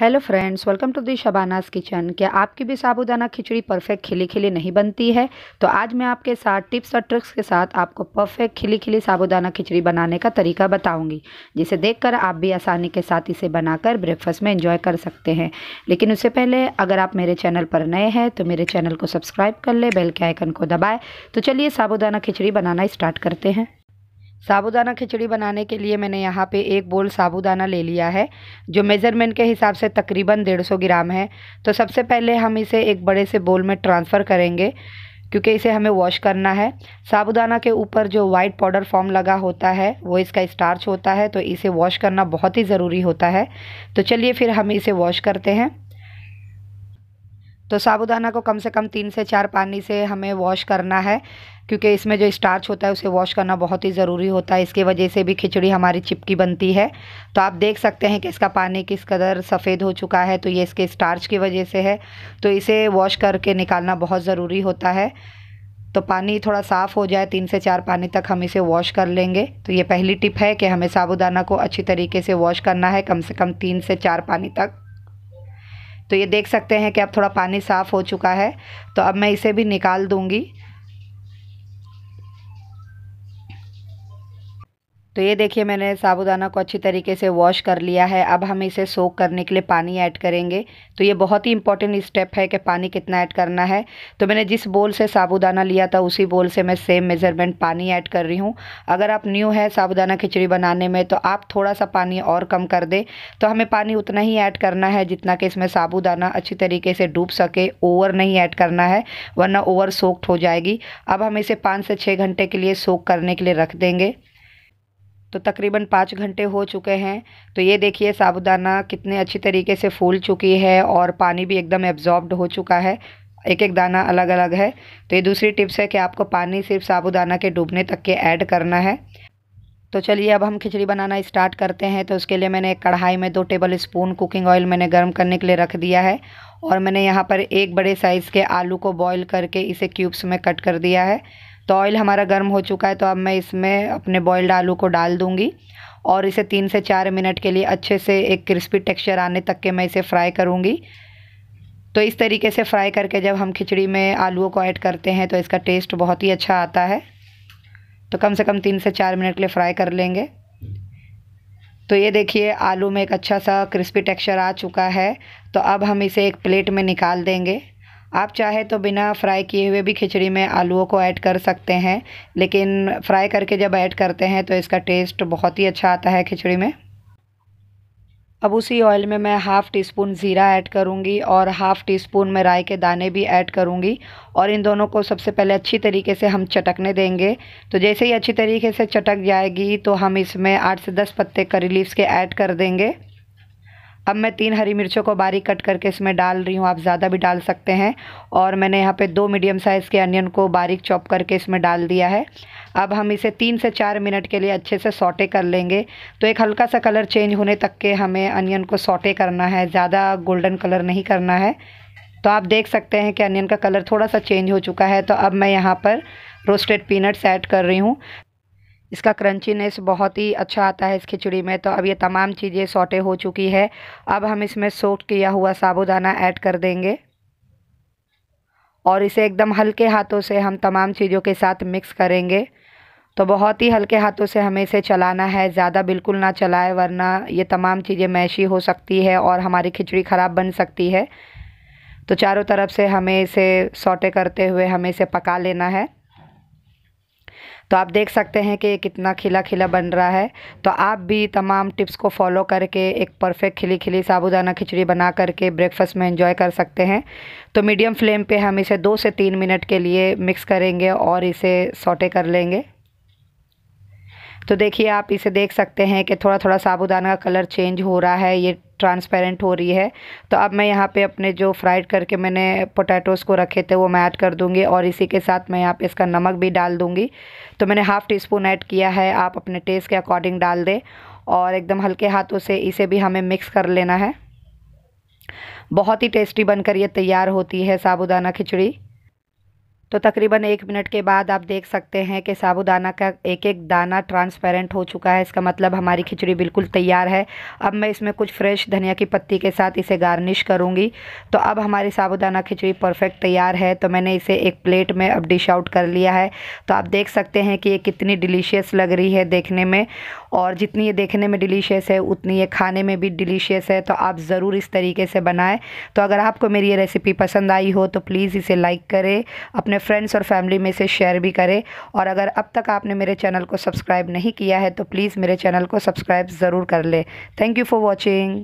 hello friends welcome to the Shabana's kitchen क्या आपकी भी साबुदाना खिचड़ी परफेक्ट खिली खिली नहीं बनती है तो आज मैं आपके साथ टिप्स और ट्रिक्स के साथ आपको परफेक्ट खिली खिली साबुदाना खिचड़ी बनाने का तरीका बताऊंगी जिसे देखकर आप भी आसानी के साथ इसे बनाकर ब्रेकफास्ट में एंजॉय कर सकते हैं लेकिन उससे पहले अगर आप मेरे चैनल पर नए हैं तो मेरे चैनल को सब्सक्राइब कर ले बेल के आइकन को दबाए तो चलिए साबुदाना खिचड़ी बनाना स्टार्ट करते हैं साबूदाना खिचड़ी बनाने के लिए मैंने यहाँ पे एक बोल साबूदाना ले लिया है जो मेज़रमेंट के हिसाब से तकरीबन 150 ग्राम है तो सबसे पहले हम इसे एक बड़े से बोल में ट्रांसफ़र करेंगे क्योंकि इसे हमें वॉश करना है साबुदाना के ऊपर जो वाइट पाउडर फॉर्म लगा होता है वो इसका स्टार्च होता है तो इसे वॉश करना बहुत ही ज़रूरी होता है तो चलिए फिर हम इसे वॉश करते हैं तो साबुदाना को कम से कम तीन से चार पानी से हमें वॉश करना है क्योंकि इसमें जो स्टार्च होता है उसे वॉश करना बहुत ही ज़रूरी होता है इसकी वजह से भी खिचड़ी हमारी चिपकी बनती है तो आप देख सकते हैं कि इसका पानी किस कदर सफ़ेद हो चुका है तो ये इसके स्टार्च की वजह से है तो इसे वॉश करके निकालना बहुत ज़रूरी होता है तो पानी थोड़ा साफ़ हो जाए तीन से चार पानी तक हम इसे वॉश कर लेंगे तो ये पहली टिप है कि हमें साबुदाना को अच्छी तरीके से वॉश करना है कम से कम तीन से चार पानी तक तो ये देख सकते हैं कि अब थोड़ा पानी साफ़ हो चुका है तो अब मैं इसे भी निकाल दूँगी तो ये देखिए मैंने साबुदाना को अच्छी तरीके से वॉश कर लिया है अब हम इसे सोक करने के लिए पानी ऐड करेंगे तो ये बहुत ही इंपॉर्टेंट स्टेप है कि पानी कितना ऐड करना है तो मैंने जिस बोल से साबुदाना लिया था उसी बोल से मैं सेम मेज़रमेंट पानी ऐड कर रही हूँ अगर आप न्यू है साबुदाना खिचड़ी बनाने में तो आप थोड़ा सा पानी और कम कर दें तो हमें पानी उतना ही ऐड करना है जितना कि इसमें साबुदाना अच्छी तरीके से डूब सके ओवर नहीं ऐड करना है वरना ओवर सोक्ड हो जाएगी अब हम इसे पाँच से छः घंटे के लिए सोक करने के लिए रख देंगे तो तकरीबन पाँच घंटे हो चुके हैं तो ये देखिए साबुदाना कितने अच्छी तरीके से फूल चुकी है और पानी भी एकदम एब्जॉर्ब्ड हो चुका है एक एक दाना अलग अलग है तो ये दूसरी टिप्स है कि आपको पानी सिर्फ साबुदाना के डूबने तक के ऐड करना है तो चलिए अब हम खिचड़ी बनाना स्टार्ट करते हैं तो उसके लिए मैंने एक कढ़ाई में दो टेबल स्पून कुकिंग ऑयल मैंने गर्म करने के लिए रख दिया है और मैंने यहाँ पर एक बड़े साइज़ के आलू को बॉईल करके इसे क्यूब्स में कट कर दिया है तो ऑयल हमारा गर्म हो चुका है तो अब मैं इसमें अपने बॉयल्ड आलू को डाल दूँगी और इसे तीन से चार मिनट के लिए अच्छे से एक क्रिस्पी टेक्सचर आने तक के मैं इसे फ्राई करूँगी तो इस तरीके से फ्राई करके जब हम खिचड़ी में आलूओं को ऐड करते हैं तो इसका टेस्ट बहुत ही अच्छा आता है तो कम से कम तीन से चार मिनट के लिए फ्राई कर लेंगे तो ये देखिए आलू में एक अच्छा सा क्रिस्पी टेक्सचर आ चुका है तो अब हम इसे एक प्लेट में निकाल देंगे आप चाहे तो बिना फ्राई किए हुए भी खिचड़ी में आलूओं को ऐड कर सकते हैं लेकिन फ्राई करके जब ऐड करते हैं तो इसका टेस्ट बहुत ही अच्छा आता है खिचड़ी में अब उसी ऑयल में मैं हाफ़ टी स्पून ज़ीरा ऐड करूँगी और हाफ़ टी स्पून में राई के दाने भी ऐड करूँगी और इन दोनों को सबसे पहले अच्छी तरीके से हम चटकने देंगे तो जैसे ही अच्छी तरीके से चटक जाएगी तो हम इसमें आठ से दस पत्ते करी लीव्स के ऐड कर देंगे अब मैं तीन हरी मिर्चों को बारीक कट करके इसमें डाल रही हूँ आप ज़्यादा भी डाल सकते हैं और मैंने यहाँ पे दो मीडियम साइज़ के अनियन को बारीक चॉप करके इसमें डाल दिया है अब हम इसे तीन से चार मिनट के लिए अच्छे से सॉटे कर लेंगे तो एक हल्का सा कलर चेंज होने तक के हमें अनियन को सॉटे करना है ज़्यादा गोल्डन कलर नहीं करना है तो आप देख सकते हैं कि अनियन का कलर थोड़ा सा चेंज हो चुका है तो अब मैं यहाँ पर रोस्टेड पीनट्स ऐड कर रही हूँ इसका क्रंचीनेस बहुत ही अच्छा आता है इस खिचड़ी में तो अब ये तमाम चीज़ें सोटे हो चुकी है अब हम इसमें सोट किया हुआ साबुदाना ऐड कर देंगे और इसे एकदम हल्के हाथों से हम तमाम चीज़ों के साथ मिक्स करेंगे तो बहुत ही हल्के हाथों से हमें इसे चलाना है ज़्यादा बिल्कुल ना चलाए वरना ये तमाम चीज़ें मैशी हो सकती है और हमारी खिचड़ी ख़राब बन सकती है तो चारों तरफ से हमें इसे सोटे करते हुए हमें इसे पका लेना है तो आप देख सकते हैं कि ये कितना खिला खिला बन रहा है तो आप भी तमाम टिप्स को फॉलो करके एक परफेक्ट खिली खिली साबुदाना खिचड़ी बना करके ब्रेकफास्ट में इंजॉय कर सकते हैं तो मीडियम फ्लेम पे हम इसे दो से तीन मिनट के लिए मिक्स करेंगे और इसे सोटे कर लेंगे तो देखिए आप इसे देख सकते हैं कि थोड़ा थोड़ा साबुदाना का कलर चेंज हो रहा है ये ट्रांसपेरेंट हो रही है तो अब मैं यहाँ पे अपने जो फ्राइड करके मैंने पोटैटोज़ को रखे थे वो मैं ऐड कर दूँगी और इसी के साथ मैं यहाँ पे इसका नमक भी डाल दूँगी तो मैंने हाफ़ टी स्पून ऐड किया है आप अपने टेस्ट के अकॉर्डिंग डाल दें और एकदम हल्के हाथों से इसे भी हमें मिक्स कर लेना है बहुत ही टेस्टी बनकर ये तैयार होती है साबुदाना खिचड़ी तो तकरीबन एक मिनट के बाद आप देख सकते हैं कि साबुदाना का एक एक दाना ट्रांसपेरेंट हो चुका है इसका मतलब हमारी खिचड़ी बिल्कुल तैयार है अब मैं इसमें कुछ फ्रेश धनिया की पत्ती के साथ इसे गार्निश करूंगी तो अब हमारी साबुदाना खिचड़ी परफेक्ट तैयार है तो मैंने इसे एक प्लेट में अब डिश आउट कर लिया है तो आप देख सकते हैं कि ये कितनी डिलीशियस लग रही है देखने में और जितनी ये देखने में डिलीशियस है उतनी ये खाने में भी डिलीशियस है तो आप ज़रूर इस तरीके से बनाएं तो अगर आपको मेरी ये रेसिपी पसंद आई हो तो प्लीज़ इसे लाइक करें अपने फ्रेंड्स और फैमिली में से शेयर भी करें और अगर अब तक आपने मेरे चैनल को सब्सक्राइब नहीं किया है तो प्लीज़ मेरे चैनल को सब्सक्राइब ज़रूर कर लें थैंक यू फॉर वॉचिंग